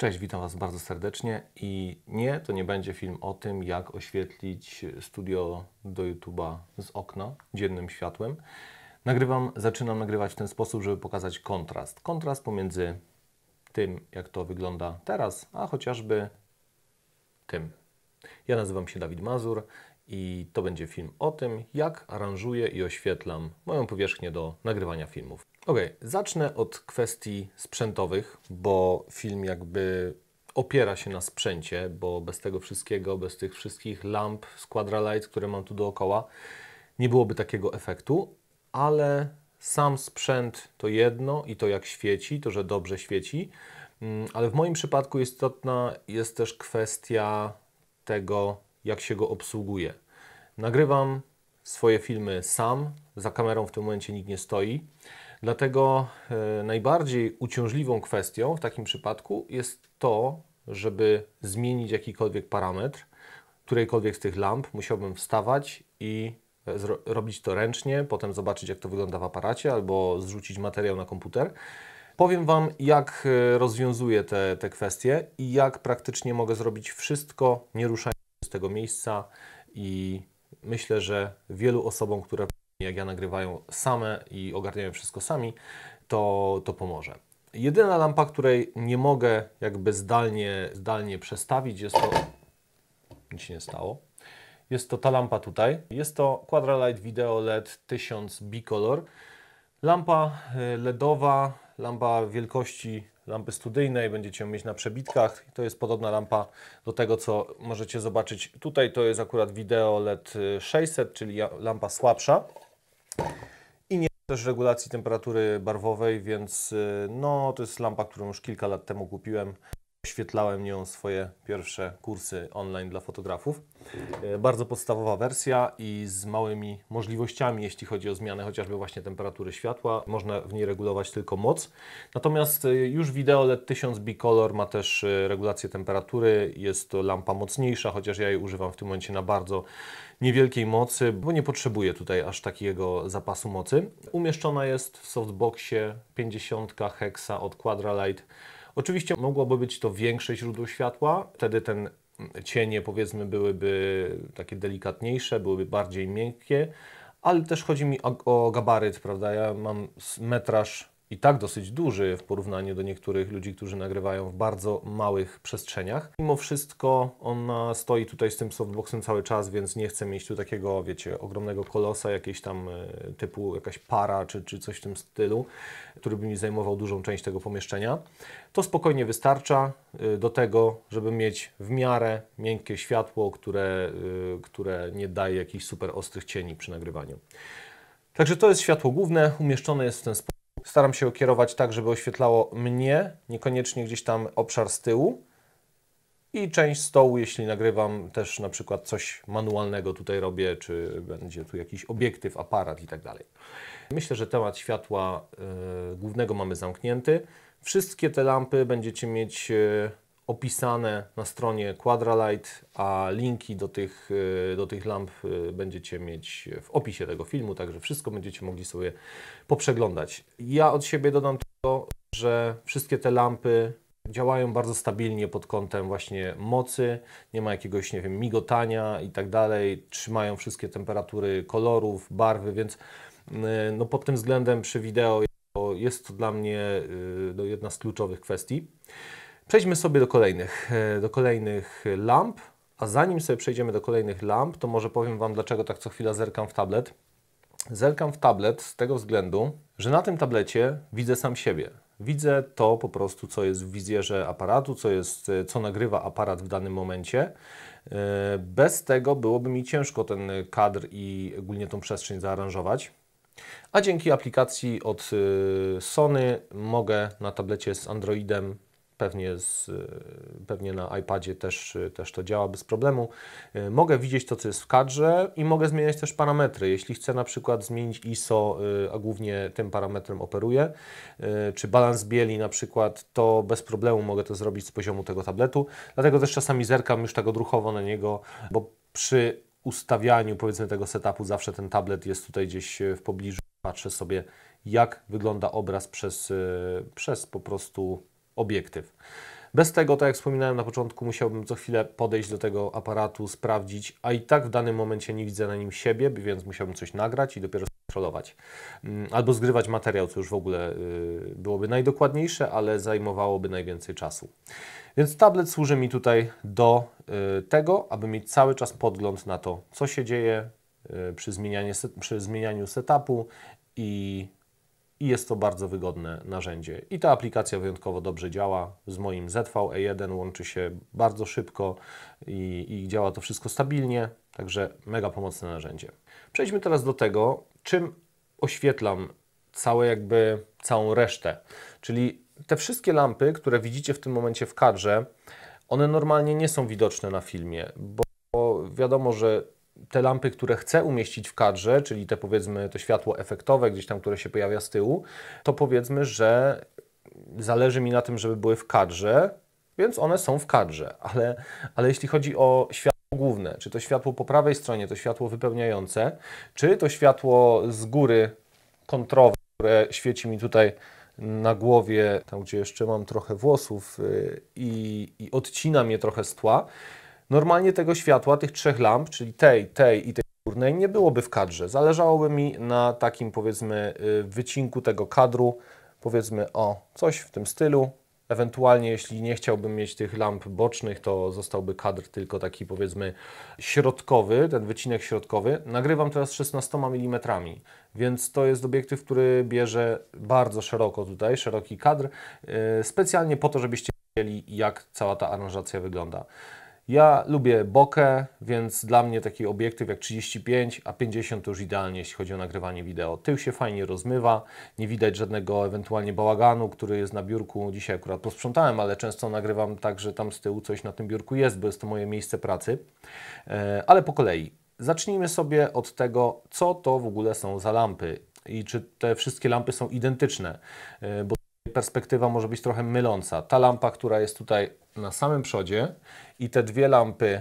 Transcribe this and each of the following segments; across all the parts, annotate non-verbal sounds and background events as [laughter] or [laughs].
Cześć, witam Was bardzo serdecznie i nie, to nie będzie film o tym, jak oświetlić studio do YouTube'a z okna dziennym światłem. Nagrywam, zaczynam nagrywać w ten sposób, żeby pokazać kontrast. Kontrast pomiędzy tym, jak to wygląda teraz, a chociażby tym. Ja nazywam się Dawid Mazur i to będzie film o tym, jak aranżuję i oświetlam moją powierzchnię do nagrywania filmów. Ok, zacznę od kwestii sprzętowych, bo film jakby opiera się na sprzęcie, bo bez tego wszystkiego, bez tych wszystkich lamp z Light, które mam tu dookoła, nie byłoby takiego efektu, ale sam sprzęt to jedno i to jak świeci, to że dobrze świeci, mm, ale w moim przypadku istotna jest też kwestia tego, jak się go obsługuje. Nagrywam swoje filmy sam, za kamerą w tym momencie nikt nie stoi. Dlatego e, najbardziej uciążliwą kwestią w takim przypadku jest to, żeby zmienić jakikolwiek parametr którejkolwiek z tych lamp, musiałbym wstawać i e, robić to ręcznie, potem zobaczyć jak to wygląda w aparacie albo zrzucić materiał na komputer. Powiem Wam, jak e, rozwiązuję te, te kwestie i jak praktycznie mogę zrobić wszystko, nie ruszając z tego miejsca i myślę, że wielu osobom, które jak ja nagrywają same i ogarniają wszystko sami, to, to pomoże. Jedyna lampa, której nie mogę jakby zdalnie, zdalnie przestawić jest to... Nic się nie stało. Jest to ta lampa tutaj. Jest to Quadralight Video LED 1000 Bicolor. Lampa e, LEDowa, lampa wielkości lampy studyjnej, będziecie ją mieć na przebitkach. To jest podobna lampa do tego, co możecie zobaczyć tutaj. To jest akurat wideo LED 600, e, czyli lampa słabsza. I nie też regulacji temperatury barwowej, więc y, no, to jest lampa, którą już kilka lat temu kupiłem oświetlałem nią swoje pierwsze kursy online dla fotografów. E, bardzo podstawowa wersja i z małymi możliwościami, jeśli chodzi o zmianę chociażby właśnie temperatury światła. Można w niej regulować tylko moc. Natomiast e, już wideo LED 1000 Bicolor ma też e, regulację temperatury. Jest to lampa mocniejsza, chociaż ja jej używam w tym momencie na bardzo niewielkiej mocy, bo nie potrzebuję tutaj aż takiego zapasu mocy. Umieszczona jest w softboxie 50 heksa od Quadralight. Oczywiście mogłoby być to większe źródło światła, wtedy ten mm, cienie powiedzmy byłyby takie delikatniejsze, byłyby bardziej miękkie, ale też chodzi mi o, o gabaryt, prawda? Ja mam metraż i tak dosyć duży w porównaniu do niektórych ludzi, którzy nagrywają w bardzo małych przestrzeniach. Mimo wszystko ona stoi tutaj z tym softboxem cały czas, więc nie chcę mieć tu takiego, wiecie, ogromnego kolosa, jakiejś tam e, typu jakaś para czy, czy coś w tym stylu, który by mi zajmował dużą część tego pomieszczenia. To spokojnie wystarcza e, do tego, żeby mieć w miarę miękkie światło, które, e, które nie daje jakichś super ostrych cieni przy nagrywaniu. Także to jest światło główne, umieszczone jest w ten sposób. Staram się okierować tak, żeby oświetlało mnie, niekoniecznie gdzieś tam obszar z tyłu. I część stołu, jeśli nagrywam też na przykład coś manualnego tutaj robię, czy będzie tu jakiś obiektyw, aparat i tak dalej. Myślę, że temat światła y, głównego mamy zamknięty. Wszystkie te lampy będziecie mieć y, opisane na stronie Quadralight, a linki do tych, e, do tych lamp e, będziecie mieć w opisie tego filmu, także wszystko będziecie mogli sobie poprzeglądać. Ja od siebie dodam to, że wszystkie te lampy działają bardzo stabilnie pod kątem właśnie mocy, nie ma jakiegoś, nie wiem, migotania i tak dalej, trzymają wszystkie temperatury kolorów, barwy, więc no pod tym względem przy wideo jest to dla mnie e, no jedna z kluczowych kwestii. Przejdźmy sobie do kolejnych, e, do kolejnych lamp. A zanim sobie przejdziemy do kolejnych lamp, to może powiem Wam, dlaczego tak co chwila zerkam w tablet. Zerkam w tablet z tego względu, że na tym tablecie widzę sam siebie. Widzę to po prostu, co jest w wizjerze aparatu, co, jest, e, co nagrywa aparat w danym momencie. E, bez tego byłoby mi ciężko ten kadr i ogólnie tą przestrzeń zaaranżować. A dzięki aplikacji od Sony mogę na tablecie z Androidem pewnie, z, pewnie na iPadzie też, też to działa bez problemu. E, mogę widzieć to, co jest w kadrze i mogę zmieniać też parametry. Jeśli chcę na przykład zmienić ISO, e, a głównie tym parametrem operuję, e, czy balans bieli na przykład, to bez problemu mogę to zrobić z poziomu tego tabletu. Dlatego też czasami zerkam już tak odruchowo na niego, bo przy ustawianiu powiedzmy tego setupu zawsze ten tablet jest tutaj gdzieś w pobliżu. Patrzę sobie, jak wygląda obraz przez, przez po prostu obiektyw. Bez tego, tak jak wspominałem na początku, musiałbym co chwilę podejść do tego aparatu, sprawdzić, a i tak w danym momencie nie widzę na nim siebie, więc musiałbym coś nagrać i dopiero kontrolować. Mm, albo zgrywać materiał, co już w ogóle y, byłoby najdokładniejsze, ale zajmowałoby najwięcej czasu. Więc tablet służy mi tutaj do y, tego, aby mieć cały czas podgląd na to, co się dzieje y, przy zmienianiu, przy zmienianiu setupu i i jest to bardzo wygodne narzędzie. I ta aplikacja wyjątkowo dobrze działa. Z moim ZVE1 łączy się bardzo szybko i, i działa to wszystko stabilnie, także mega pomocne narzędzie. Przejdźmy teraz do tego, czym oświetlam całe jakby całą resztę. Czyli te wszystkie lampy, które widzicie w tym momencie w kadrze, one normalnie nie są widoczne na filmie, bo wiadomo, że te lampy, które chcę umieścić w kadrze, czyli te powiedzmy to światło efektowe gdzieś tam, które się pojawia z tyłu, to powiedzmy, że zależy mi na tym, żeby były w kadrze, więc one są w kadrze, ale, ale jeśli chodzi o światło główne, czy to światło po prawej stronie, to światło wypełniające, czy to światło z góry kontrowe, które świeci mi tutaj na głowie, tam gdzie jeszcze mam trochę włosów y, i, i odcina mnie trochę z tła, Normalnie tego światła, tych trzech lamp, czyli tej, tej i tej górnej, nie byłoby w kadrze. Zależałoby mi na takim, powiedzmy, y, wycinku tego kadru, powiedzmy o coś w tym stylu. Ewentualnie, jeśli nie chciałbym mieć tych lamp bocznych, to zostałby kadr tylko taki, powiedzmy, środkowy, ten wycinek środkowy. Nagrywam teraz 16 mm, więc to jest obiektyw, który bierze bardzo szeroko tutaj, szeroki kadr, y, specjalnie po to, żebyście wiedzieli, jak cała ta aranżacja wygląda. Ja lubię bokeh, więc dla mnie taki obiektyw jak 35, a 50 to już idealnie, jeśli chodzi o nagrywanie wideo. Tył się fajnie rozmywa, nie widać żadnego ewentualnie bałaganu, który jest na biurku. Dzisiaj akurat posprzątałem, ale często nagrywam tak, że tam z tyłu coś na tym biurku jest, bo jest to moje miejsce pracy. E, ale po kolei. Zacznijmy sobie od tego, co to w ogóle są za lampy i czy te wszystkie lampy są identyczne, e, bo perspektywa może być trochę myląca. Ta lampa, która jest tutaj na samym przodzie i te dwie lampy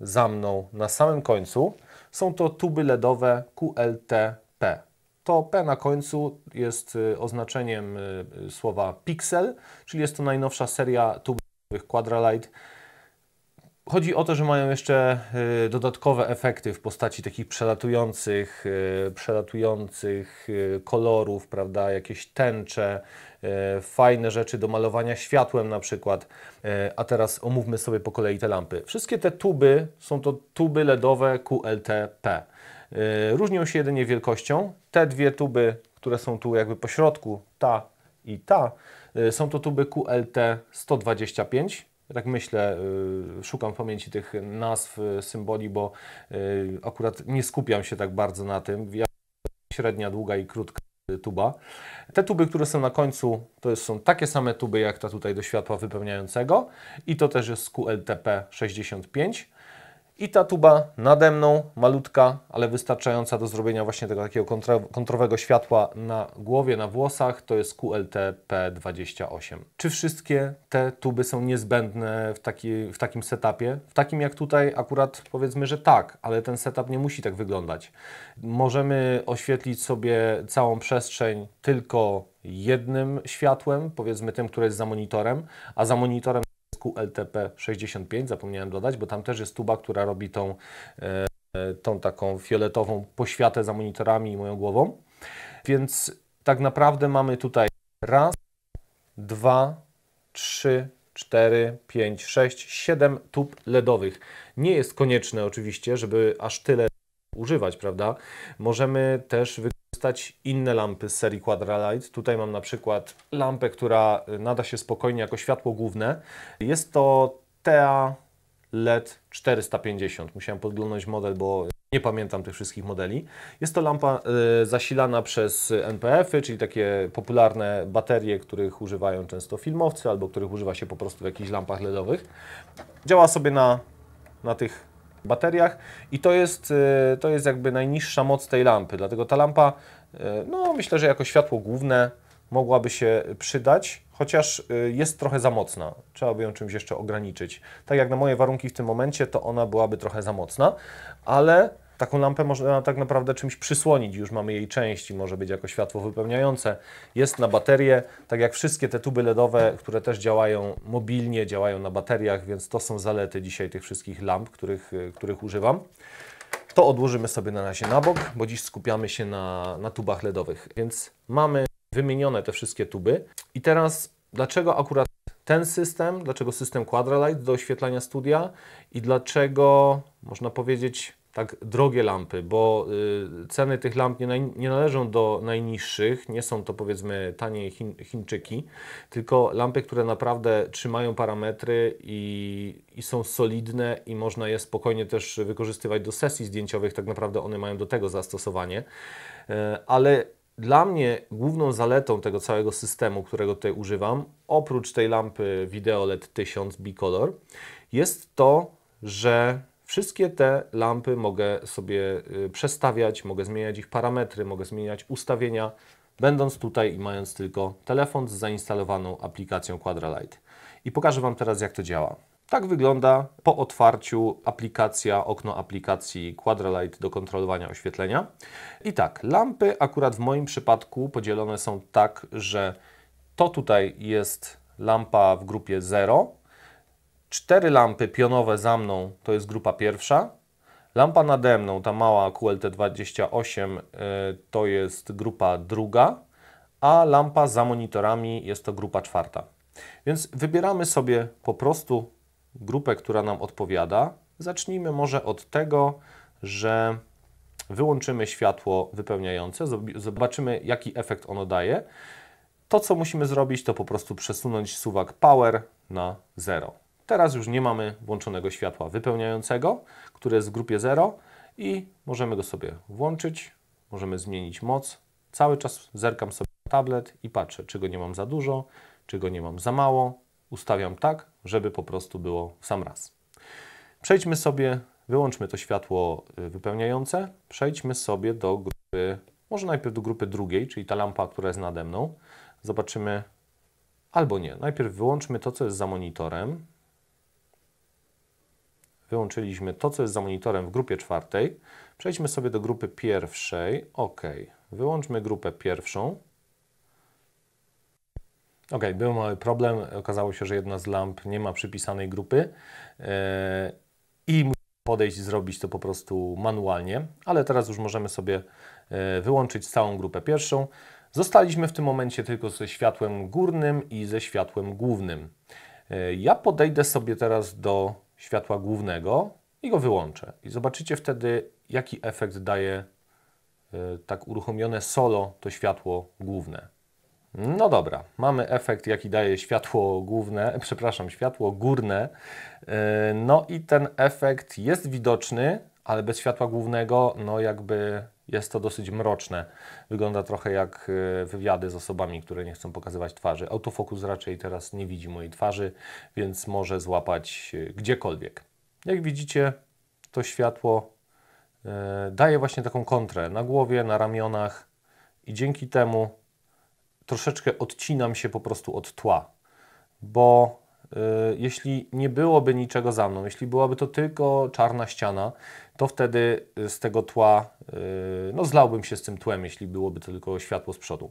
za mną na samym końcu, są to tuby LEDowe QLTP. To P na końcu jest y, oznaczeniem y, y, słowa pixel, czyli jest to najnowsza seria tubów Quadralight, Chodzi o to, że mają jeszcze y, dodatkowe efekty w postaci takich przelatujących, y, przelatujących y, kolorów, prawda, jakieś tęcze, fajne rzeczy do malowania światłem na przykład. A teraz omówmy sobie po kolei te lampy. Wszystkie te tuby są to tuby LEDowe QLTP. Różnią się jedynie wielkością. Te dwie tuby, które są tu jakby po środku, ta i ta, są to tuby QLT 125 tak myślę, y, szukam w pamięci tych nazw, y, symboli, bo y, akurat nie skupiam się tak bardzo na tym. Średnia, długa i krótka tuba. Te tuby, które są na końcu, to są takie same tuby jak ta tutaj do światła wypełniającego i to też jest QLTP 65. I ta tuba nade mną, malutka, ale wystarczająca do zrobienia właśnie tego takiego kontro, kontrowego światła na głowie, na włosach, to jest QLT P28. Czy wszystkie te tuby są niezbędne w, taki, w takim setupie? W takim jak tutaj akurat powiedzmy, że tak, ale ten setup nie musi tak wyglądać. Możemy oświetlić sobie całą przestrzeń tylko jednym światłem, powiedzmy tym, które jest za monitorem, a za monitorem QLTP65, zapomniałem dodać, bo tam też jest tuba, która robi tą, e, e, tą taką fioletową poświatę za monitorami i moją głową. Więc tak naprawdę mamy tutaj raz, dwa, trzy, cztery, pięć, sześć, siedem tub LEDowych. Nie jest konieczne oczywiście, żeby aż tyle używać, prawda? Możemy też wykorzystać wykorzystać inne lampy z serii Quadralight. Tutaj mam na przykład lampę, która y, nada się spokojnie jako światło główne. Jest to TEA LED 450. Musiałem podglądać model, bo nie pamiętam tych wszystkich modeli. Jest to lampa y, zasilana przez NPF-y, czyli takie popularne baterie, których używają często filmowcy albo których używa się po prostu w jakichś lampach LEDowych. Działa sobie na, na tych bateriach i to jest, y, to jest jakby najniższa moc tej lampy, dlatego ta lampa, y, no myślę, że jako światło główne mogłaby się przydać, chociaż y, jest trochę za mocna, trzeba by ją czymś jeszcze ograniczyć. Tak jak na moje warunki w tym momencie, to ona byłaby trochę za mocna, ale Taką lampę można tak naprawdę czymś przysłonić, już mamy jej części, może być jako światło wypełniające. Jest na baterię, tak jak wszystkie te tuby LEDowe, które też działają mobilnie, działają na bateriach, więc to są zalety dzisiaj tych wszystkich lamp, których, e, których używam. To odłożymy sobie na razie na bok, bo dziś skupiamy się na, na tubach LEDowych. Więc mamy wymienione te wszystkie tuby. I teraz dlaczego akurat ten system, dlaczego system Quadralight do oświetlania studia i dlaczego, można powiedzieć, tak drogie lampy, bo y, ceny tych lamp nie, nie należą do najniższych, nie są to powiedzmy tanie Chiń, Chińczyki, tylko lampy, które naprawdę trzymają parametry i, i są solidne i można je spokojnie też wykorzystywać do sesji zdjęciowych, tak naprawdę one mają do tego zastosowanie, e, ale dla mnie główną zaletą tego całego systemu, którego tutaj używam, oprócz tej lampy Video LED 1000 Bicolor, jest to, że Wszystkie te lampy mogę sobie y, przestawiać, mogę zmieniać ich parametry, mogę zmieniać ustawienia, będąc tutaj i mając tylko telefon z zainstalowaną aplikacją Quadralight. I pokażę Wam teraz, jak to działa. Tak wygląda po otwarciu aplikacja, okno aplikacji Quadralight do kontrolowania oświetlenia. I tak, lampy akurat w moim przypadku podzielone są tak, że to tutaj jest lampa w grupie 0, Cztery lampy pionowe za mną to jest grupa pierwsza. Lampa nade mną, ta mała QLT28, e, to jest grupa druga, a lampa za monitorami jest to grupa czwarta. Więc wybieramy sobie po prostu grupę, która nam odpowiada. Zacznijmy może od tego, że wyłączymy światło wypełniające, zobaczymy jaki efekt ono daje. To co musimy zrobić to po prostu przesunąć suwak power na zero. Teraz już nie mamy włączonego światła wypełniającego, które jest w grupie 0 i możemy go sobie włączyć, możemy zmienić moc. Cały czas zerkam sobie na tablet i patrzę, czy go nie mam za dużo, czy go nie mam za mało. Ustawiam tak, żeby po prostu było w sam raz. Przejdźmy sobie, wyłączmy to światło y, wypełniające, przejdźmy sobie do grupy, może najpierw do grupy drugiej, czyli ta lampa, która jest nade mną. Zobaczymy, albo nie. Najpierw wyłączmy to, co jest za monitorem, wyłączyliśmy to, co jest za monitorem w grupie czwartej. Przejdźmy sobie do grupy pierwszej. OK. Wyłączmy grupę pierwszą. OK, był mały problem. Okazało się, że jedna z lamp nie ma przypisanej grupy e, i musimy podejść i zrobić to po prostu manualnie, ale teraz już możemy sobie e, wyłączyć całą grupę pierwszą. Zostaliśmy w tym momencie tylko ze światłem górnym i ze światłem głównym. E, ja podejdę sobie teraz do światła głównego i go wyłączę. I zobaczycie wtedy, jaki efekt daje e, tak uruchomione solo to światło główne. No dobra, mamy efekt, jaki daje światło główne, [laughs] przepraszam, światło górne. E, no i ten efekt jest widoczny ale bez światła głównego, no jakby jest to dosyć mroczne. Wygląda trochę jak y, wywiady z osobami, które nie chcą pokazywać twarzy. Autofokus raczej teraz nie widzi mojej twarzy, więc może złapać y, gdziekolwiek. Jak widzicie, to światło y, daje właśnie taką kontrę na głowie, na ramionach i dzięki temu troszeczkę odcinam się po prostu od tła, bo jeśli nie byłoby niczego za mną, jeśli byłaby to tylko czarna ściana, to wtedy y, z tego tła, y, no zlałbym się z tym tłem, jeśli byłoby to tylko światło z przodu.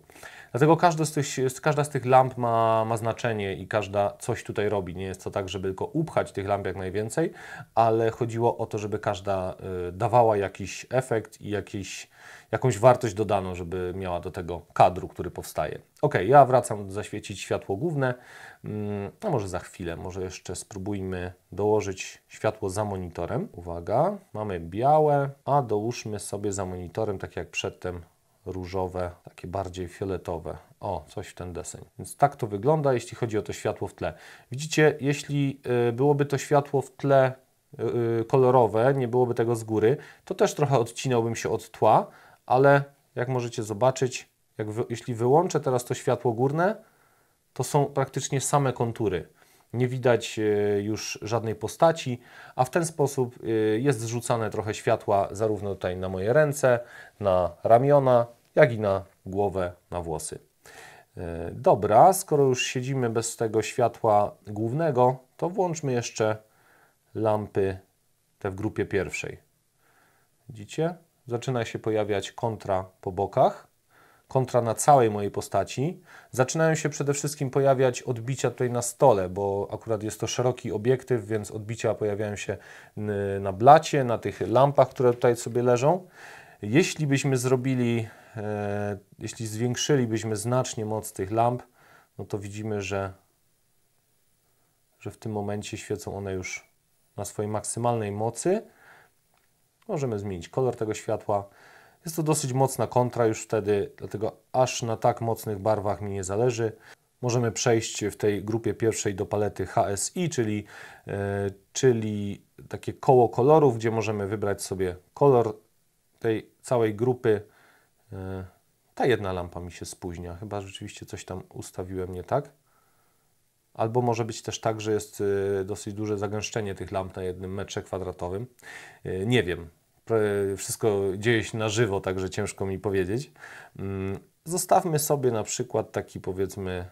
Dlatego z tych, każda z tych lamp ma, ma znaczenie i każda coś tutaj robi. Nie jest to tak, żeby tylko upchać tych lamp jak najwięcej, ale chodziło o to, żeby każda y, dawała jakiś efekt i jakiś jakąś wartość dodaną, żeby miała do tego kadru, który powstaje. Ok, ja wracam zaświecić światło główne, No może za chwilę, może jeszcze spróbujmy dołożyć światło za monitorem. Uwaga, mamy białe, a dołóżmy sobie za monitorem, tak jak przedtem, różowe, takie bardziej fioletowe. O, coś w ten deseń. Więc tak to wygląda, jeśli chodzi o to światło w tle. Widzicie, jeśli y, byłoby to światło w tle Y, kolorowe, nie byłoby tego z góry, to też trochę odcinałbym się od tła, ale jak możecie zobaczyć, jak wy, jeśli wyłączę teraz to światło górne, to są praktycznie same kontury. Nie widać y, już żadnej postaci, a w ten sposób y, jest zrzucane trochę światła zarówno tutaj na moje ręce, na ramiona, jak i na głowę, na włosy. Dobra, skoro już siedzimy bez tego światła głównego, to włączmy jeszcze lampy, te w grupie pierwszej. Widzicie? Zaczyna się pojawiać kontra po bokach, kontra na całej mojej postaci. Zaczynają się przede wszystkim pojawiać odbicia tutaj na stole, bo akurat jest to szeroki obiektyw, więc odbicia pojawiają się na blacie, na tych lampach, które tutaj sobie leżą. Jeśli byśmy zrobili, e, jeśli zwiększylibyśmy znacznie moc tych lamp, no to widzimy, że, że w tym momencie świecą one już na swojej maksymalnej mocy. Możemy zmienić kolor tego światła. Jest to dosyć mocna kontra już wtedy, dlatego aż na tak mocnych barwach mi nie zależy. Możemy przejść w tej grupie pierwszej do palety HSI, czyli, yy, czyli takie koło kolorów, gdzie możemy wybrać sobie kolor tej całej grupy. Yy, ta jedna lampa mi się spóźnia, chyba rzeczywiście coś tam ustawiłem nie tak albo może być też tak, że jest y, dosyć duże zagęszczenie tych lamp na jednym metrze kwadratowym. Y, nie wiem. Wszystko dzieje się na żywo, także ciężko mi powiedzieć. Mm, zostawmy sobie na przykład taki powiedzmy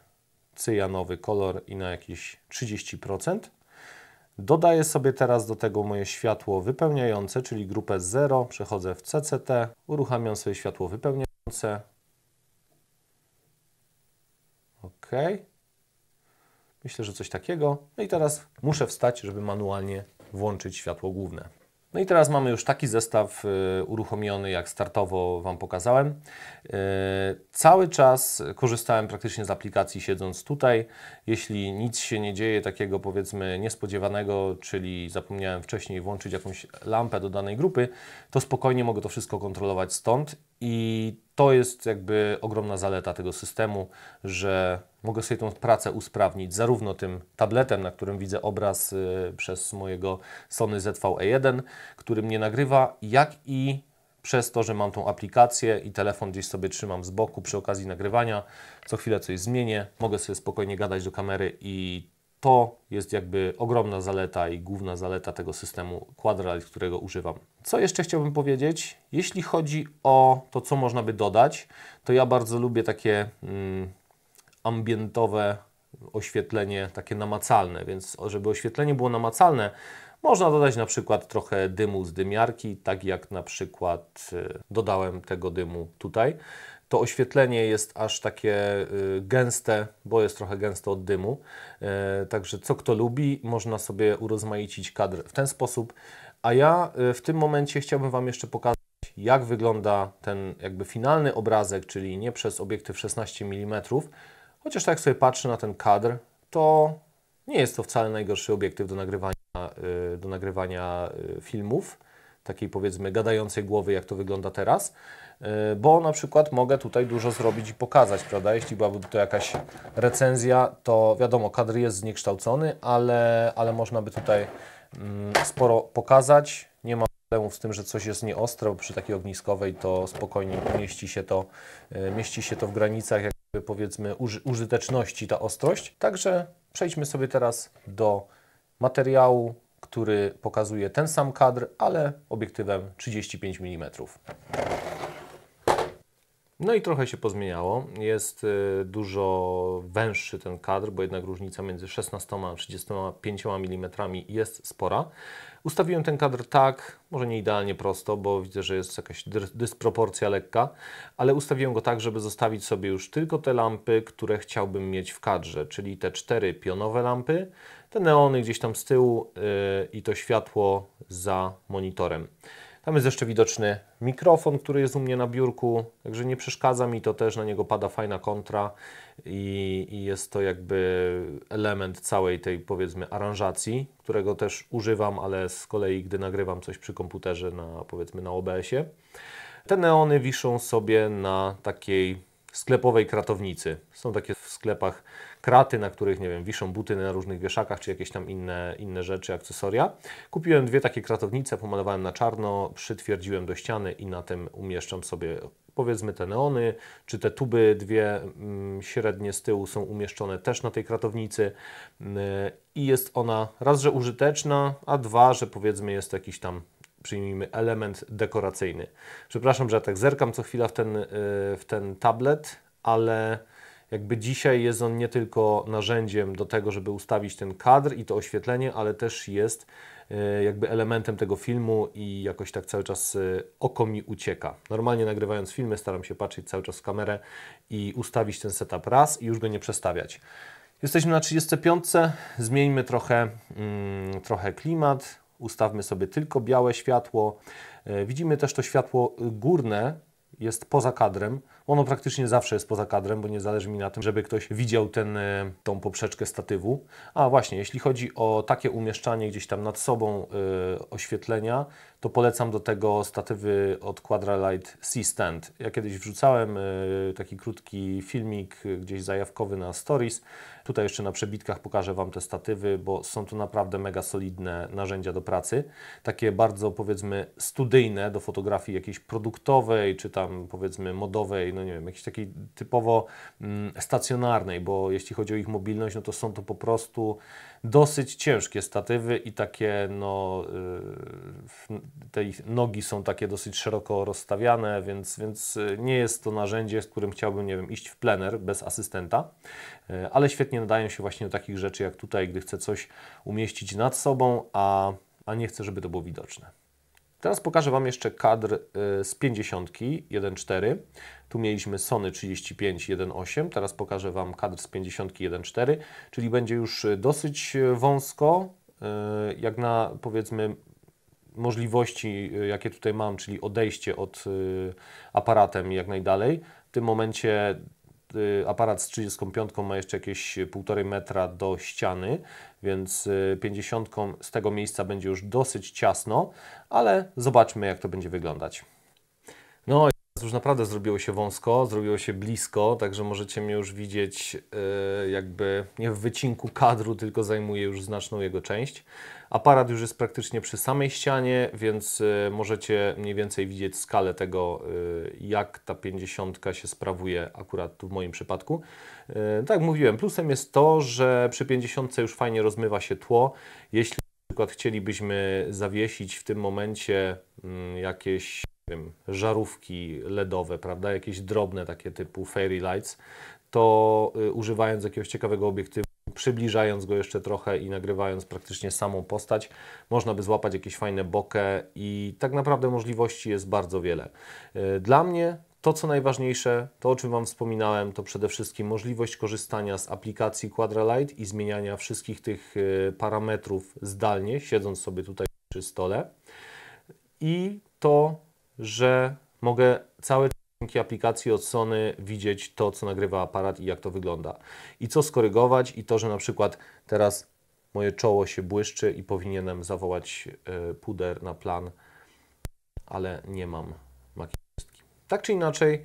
cyjanowy kolor i na jakieś 30%. Dodaję sobie teraz do tego moje światło wypełniające, czyli grupę 0. Przechodzę w CCT, uruchamiam sobie światło wypełniające. OK. Myślę, że coś takiego. No i teraz muszę wstać, żeby manualnie włączyć światło główne. No i teraz mamy już taki zestaw y, uruchomiony, jak startowo Wam pokazałem. Y, cały czas korzystałem praktycznie z aplikacji siedząc tutaj. Jeśli nic się nie dzieje takiego powiedzmy niespodziewanego, czyli zapomniałem wcześniej włączyć jakąś lampę do danej grupy, to spokojnie mogę to wszystko kontrolować stąd i to jest jakby ogromna zaleta tego systemu, że mogę sobie tą pracę usprawnić zarówno tym tabletem, na którym widzę obraz y, przez mojego Sony ZV-E1, który mnie nagrywa, jak i przez to, że mam tą aplikację i telefon gdzieś sobie trzymam z boku przy okazji nagrywania, co chwilę coś zmienię, mogę sobie spokojnie gadać do kamery i to jest jakby ogromna zaleta i główna zaleta tego systemu Quadralit, którego używam. Co jeszcze chciałbym powiedzieć? Jeśli chodzi o to, co można by dodać, to ja bardzo lubię takie mm, ambientowe oświetlenie, takie namacalne, więc żeby oświetlenie było namacalne, można dodać na przykład trochę dymu z dymiarki, tak jak na przykład e, dodałem tego dymu tutaj. To oświetlenie jest aż takie y, gęste, bo jest trochę gęste od dymu. E, także co kto lubi, można sobie urozmaicić kadr w ten sposób. A ja y, w tym momencie chciałbym Wam jeszcze pokazać, jak wygląda ten jakby finalny obrazek, czyli nie przez obiektyw 16 mm. Chociaż tak jak sobie patrzę na ten kadr, to nie jest to wcale najgorszy obiektyw do nagrywania, y, do nagrywania filmów, takiej powiedzmy gadającej głowy, jak to wygląda teraz. E, bo na przykład mogę tutaj dużo zrobić i pokazać, prawda? Jeśli byłaby to jakaś recenzja, to wiadomo, kadr jest zniekształcony, ale, ale można by tutaj mm, sporo pokazać. Nie ma problemów z tym, że coś jest nieostre, bo przy takiej ogniskowej to spokojnie mieści się to, e, mieści się to w granicach jakby powiedzmy użyteczności ta ostrość. Także przejdźmy sobie teraz do materiału, który pokazuje ten sam kadr, ale obiektywem 35 mm. No i trochę się pozmieniało. Jest y, dużo węższy ten kadr, bo jednak różnica między 16 a 35 mm jest spora. Ustawiłem ten kadr tak, może nie idealnie prosto, bo widzę, że jest jakaś dysproporcja lekka, ale ustawiłem go tak, żeby zostawić sobie już tylko te lampy, które chciałbym mieć w kadrze, czyli te cztery pionowe lampy, te neony gdzieś tam z tyłu yy, i to światło za monitorem. Tam jest jeszcze widoczny mikrofon, który jest u mnie na biurku, także nie przeszkadza mi to też, na niego pada fajna kontra i, i jest to jakby element całej tej powiedzmy aranżacji, którego też używam, ale z kolei gdy nagrywam coś przy komputerze na powiedzmy na OBS-ie. Te neony wiszą sobie na takiej sklepowej kratownicy. Są takie w sklepach kraty, na których, nie wiem, wiszą buty na różnych wieszakach, czy jakieś tam inne, inne rzeczy, akcesoria. Kupiłem dwie takie kratownice, pomalowałem na czarno, przytwierdziłem do ściany i na tym umieszczam sobie powiedzmy te neony, czy te tuby dwie mm, średnie z tyłu są umieszczone też na tej kratownicy mm, i jest ona raz, że użyteczna, a dwa, że powiedzmy jest jakiś tam przyjmijmy element dekoracyjny. Przepraszam, że tak zerkam co chwila w ten, y, w ten tablet, ale jakby dzisiaj jest on nie tylko narzędziem do tego, żeby ustawić ten kadr i to oświetlenie, ale też jest y, jakby elementem tego filmu i jakoś tak cały czas y, oko mi ucieka. Normalnie nagrywając filmy staram się patrzeć cały czas w kamerę i ustawić ten setup raz i już go nie przestawiać. Jesteśmy na 35, zmieńmy trochę, mm, trochę klimat, ustawmy sobie tylko białe światło. E, widzimy też to światło górne, jest poza kadrem. Ono praktycznie zawsze jest poza kadrem, bo nie zależy mi na tym, żeby ktoś widział ten, e, tą poprzeczkę statywu. A właśnie, jeśli chodzi o takie umieszczanie gdzieś tam nad sobą yy, oświetlenia, to polecam do tego statywy od Quadralite C-Stand. Ja kiedyś wrzucałem e, taki krótki filmik e, gdzieś zajawkowy na Stories. Tutaj jeszcze na przebitkach pokażę Wam te statywy, bo są to naprawdę mega solidne narzędzia do pracy. Takie bardzo powiedzmy studyjne do fotografii jakiejś produktowej, czy tam powiedzmy modowej, no nie wiem, jakiejś takiej typowo mm, stacjonarnej, bo jeśli chodzi o ich mobilność, no to są to po prostu dosyć ciężkie statywy i takie, no, y, te ich nogi są takie dosyć szeroko rozstawiane, więc, więc y, nie jest to narzędzie, z którym chciałbym, nie wiem, iść w plener bez asystenta, y, ale świetnie nadają się właśnie do takich rzeczy jak tutaj, gdy chcę coś umieścić nad sobą, a, a nie chcę, żeby to było widoczne. Teraz pokażę Wam jeszcze kadr y, z 50, 1.4. Tu mieliśmy Sony 35, 1.8. Teraz pokażę Wam kadr z 50, 1.4, czyli będzie już y, dosyć y, wąsko, jak na powiedzmy możliwości, jakie tutaj mam, czyli odejście od aparatem jak najdalej. W tym momencie Y, aparat z 35 ma jeszcze jakieś 1,5 metra do ściany, więc 50 y, z tego miejsca będzie już dosyć ciasno, ale zobaczmy jak to będzie wyglądać. No już naprawdę zrobiło się wąsko, zrobiło się blisko, także możecie mnie już widzieć e, jakby nie w wycinku kadru, tylko zajmuje już znaczną jego część. Aparat już jest praktycznie przy samej ścianie, więc e, możecie mniej więcej widzieć skalę tego, e, jak ta 50 się sprawuje akurat tu w moim przypadku. tak mówiłem, plusem jest to, że przy 50 już fajnie rozmywa się tło. Jeśli na przykład chcielibyśmy zawiesić w tym momencie mm, jakieś wiem, żarówki LEDowe, prawda, jakieś drobne takie typu fairy lights, to y, używając jakiegoś ciekawego obiektywu, przybliżając go jeszcze trochę i nagrywając praktycznie samą postać, można by złapać jakieś fajne bokę i tak naprawdę możliwości jest bardzo wiele. Y, dla mnie to, co najważniejsze, to o czym Wam wspominałem, to przede wszystkim możliwość korzystania z aplikacji Quadralight i zmieniania wszystkich tych y, parametrów zdalnie, siedząc sobie tutaj przy stole. I to że mogę całe dzięki aplikacji od Sony widzieć to, co nagrywa aparat i jak to wygląda. I co skorygować i to, że na przykład teraz moje czoło się błyszczy i powinienem zawołać e, puder na plan, ale nie mam makijażystki. Tak czy inaczej,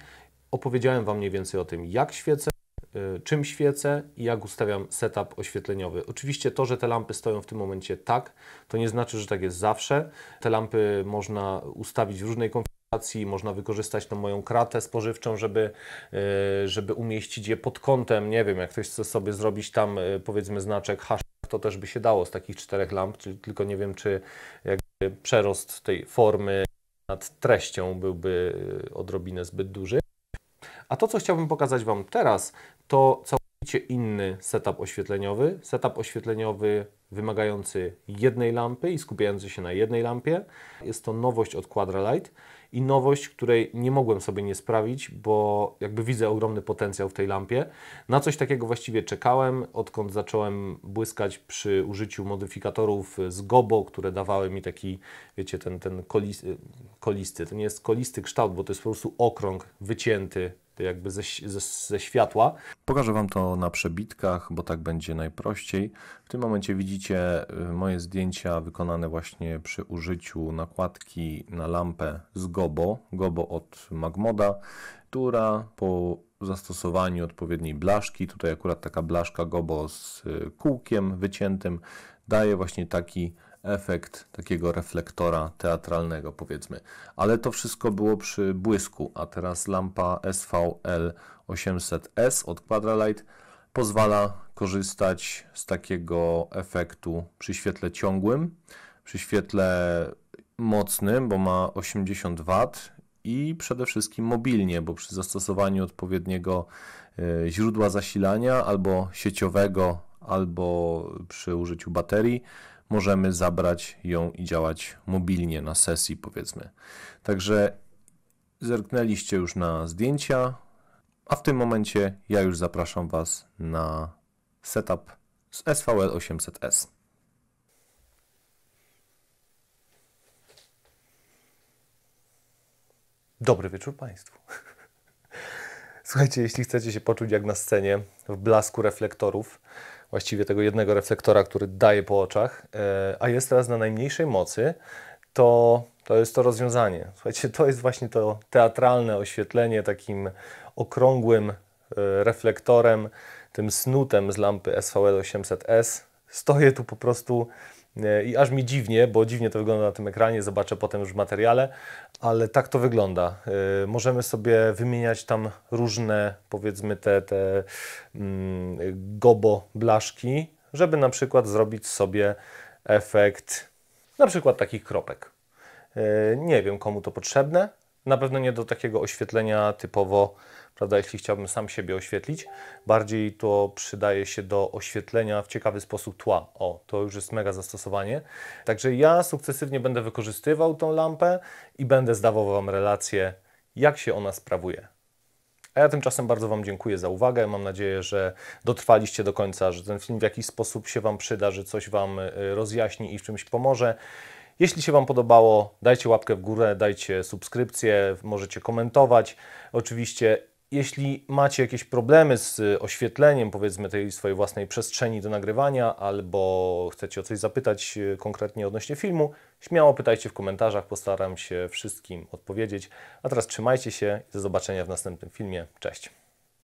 opowiedziałem Wam mniej więcej o tym, jak świecę, Y, czym świecę i jak ustawiam setup oświetleniowy. Oczywiście to, że te lampy stoją w tym momencie tak, to nie znaczy, że tak jest zawsze. Te lampy można ustawić w różnej konfiguracji, można wykorzystać tą moją kratę spożywczą, żeby, y, żeby umieścić je pod kątem, nie wiem, jak ktoś chce sobie zrobić tam y, powiedzmy znaczek hash, to też by się dało z takich czterech lamp, tylko nie wiem, czy jakby przerost tej formy nad treścią byłby odrobinę zbyt duży. A to, co chciałbym pokazać Wam teraz, to całkowicie inny setup oświetleniowy. Setup oświetleniowy wymagający jednej lampy i skupiający się na jednej lampie. Jest to nowość od Quadralight i nowość, której nie mogłem sobie nie sprawić, bo jakby widzę ogromny potencjał w tej lampie. Na coś takiego właściwie czekałem, odkąd zacząłem błyskać przy użyciu modyfikatorów z gobo, które dawały mi taki, wiecie, ten, ten kolis, kolisty, to nie jest kolisty kształt, bo to jest po prostu okrąg wycięty jakby ze, ze, ze, światła. Pokażę Wam to na przebitkach, bo tak będzie najprościej. W tym momencie widzicie y, moje zdjęcia wykonane właśnie przy użyciu nakładki na lampę z Gobo, Gobo od Magmoda, która po zastosowaniu odpowiedniej blaszki, tutaj akurat taka blaszka Gobo z y, kółkiem wyciętym, daje właśnie taki efekt takiego reflektora teatralnego, powiedzmy. Ale to wszystko było przy błysku, a teraz lampa SVL800S od Quadralight pozwala korzystać z takiego efektu przy świetle ciągłym, przy świetle mocnym, bo ma 80 W i przede wszystkim mobilnie, bo przy zastosowaniu odpowiedniego e, źródła zasilania albo sieciowego, albo przy użyciu baterii możemy zabrać ją i działać mobilnie na sesji, powiedzmy. Także zerknęliście już na zdjęcia, a w tym momencie ja już zapraszam Was na setup z SVL 800S. Dobry wieczór Państwu. [laughs] Słuchajcie, jeśli chcecie się poczuć jak na scenie w blasku reflektorów, właściwie tego jednego reflektora, który daje po oczach, e, a jest teraz na najmniejszej mocy, to, to jest to rozwiązanie. Słuchajcie, to jest właśnie to teatralne oświetlenie takim okrągłym e, reflektorem, tym snutem z lampy SVL 800S. Stoję tu po prostu E, I aż mi dziwnie, bo dziwnie to wygląda na tym ekranie, zobaczę potem już w materiale, ale tak to wygląda. E, możemy sobie wymieniać tam różne, powiedzmy, te, te mm, gobo blaszki, żeby na przykład zrobić sobie efekt na przykład takich kropek. E, nie wiem, komu to potrzebne, na pewno nie do takiego oświetlenia typowo, prawda, jeśli chciałbym sam siebie oświetlić. Bardziej to przydaje się do oświetlenia w ciekawy sposób tła. O, to już jest mega zastosowanie. Także ja sukcesywnie będę wykorzystywał tą lampę i będę zdawał Wam relację, jak się ona sprawuje. A ja tymczasem bardzo Wam dziękuję za uwagę. Mam nadzieję, że dotrwaliście do końca, że ten film w jakiś sposób się Wam przyda, że coś Wam y, rozjaśni i w czymś pomoże. Jeśli się Wam podobało, dajcie łapkę w górę, dajcie subskrypcję, możecie komentować. Oczywiście jeśli macie jakieś problemy z oświetleniem, powiedzmy, tej swojej własnej przestrzeni do nagrywania, albo chcecie o coś zapytać e, konkretnie odnośnie filmu, śmiało pytajcie w komentarzach, postaram się wszystkim odpowiedzieć. A teraz trzymajcie się i do zobaczenia w następnym filmie. Cześć!